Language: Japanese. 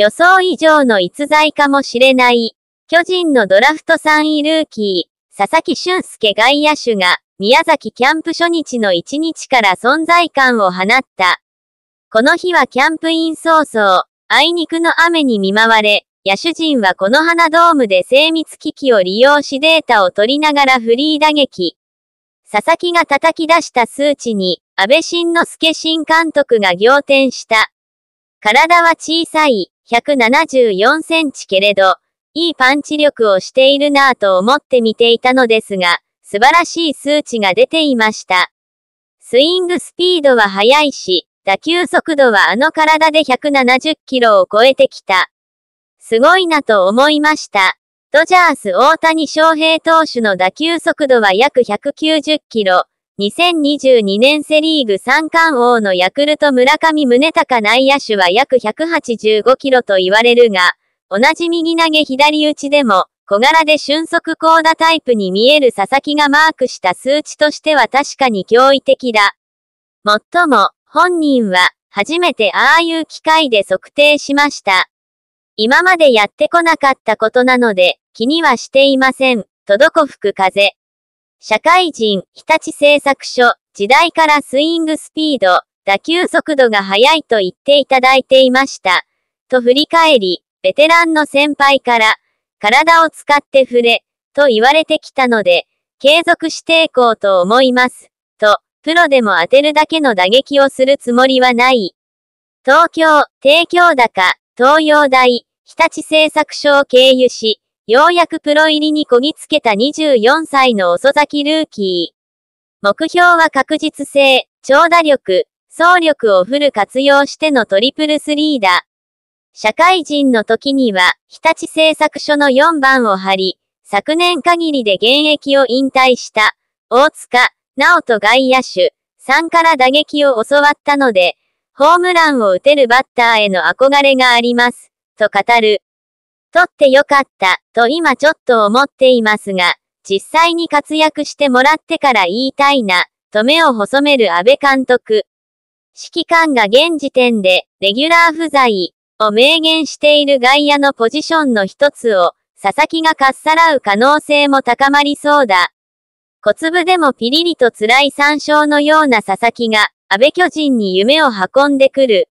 予想以上の逸材かもしれない。巨人のドラフト3位ルーキー、佐々木俊介外野手が、宮崎キャンプ初日の1日から存在感を放った。この日はキャンプイン早々、あいにくの雨に見舞われ、野手陣はこの花ドームで精密機器を利用しデータを取りながらフリー打撃。佐々木が叩き出した数値に、安倍晋之助新監督が仰天した。体は小さい、174センチけれど、いいパンチ力をしているなぁと思って見ていたのですが、素晴らしい数値が出ていました。スイングスピードは速いし、打球速度はあの体で170キロを超えてきた。すごいなと思いました。ドジャース大谷翔平投手の打球速度は約190キロ、2022年セリーグ三冠王のヤクルト村上宗隆内野手は約185キロと言われるが、同じ右投げ左打ちでも、小柄で俊足高打タイプに見える佐々木がマークした数値としては確かに驚異的だ。もっとも、本人は、初めてああいう機械で測定しました。今までやってこなかったことなので、気にはしていません、とどこ吹く風。社会人、日立製作所、時代からスイングスピード、打球速度が速いと言っていただいていました。と振り返り、ベテランの先輩から、体を使って触れ、と言われてきたので、継続していこうと思います。と、プロでも当てるだけの打撃をするつもりはない。東京、帝京高、東洋大、日立製作所を経由し、ようやくプロ入りにこぎつけた24歳の遅咲きルーキー。目標は確実性、長打力、走力をフル活用してのトリプルスリーだ。社会人の時には、日立製作所の4番を張り、昨年限りで現役を引退した、大塚、直人外野手、3から打撃を教わったので、ホームランを打てるバッターへの憧れがあります、と語る。取ってよかった、と今ちょっと思っていますが、実際に活躍してもらってから言いたいな、と目を細める安倍監督。指揮官が現時点で、レギュラー不在、を明言している外野のポジションの一つを、佐々木がかっさらう可能性も高まりそうだ。小粒でもピリリと辛い参照のような佐々木が、安倍巨人に夢を運んでくる。